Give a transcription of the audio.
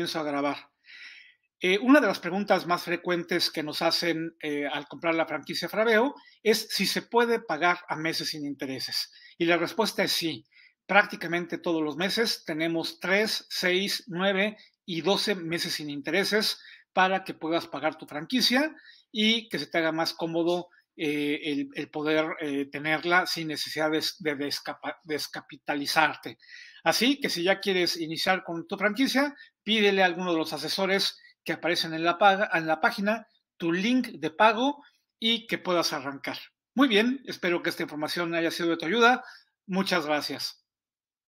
comienzo a grabar. Eh, una de las preguntas más frecuentes que nos hacen eh, al comprar la franquicia Fraveo es si se puede pagar a meses sin intereses. Y la respuesta es sí. Prácticamente todos los meses tenemos 3, 6, 9 y 12 meses sin intereses para que puedas pagar tu franquicia y que se te haga más cómodo eh, el, poder eh, tenerla sin necesidad de, descapitalizarte. Así que si ya quieres iniciar con tu franquicia, pídele a alguno de los asesores que aparecen en la página tu link de pago y que puedas arrancar. Muy bien, espero que esta información haya sido de tu ayuda. Muchas gracias.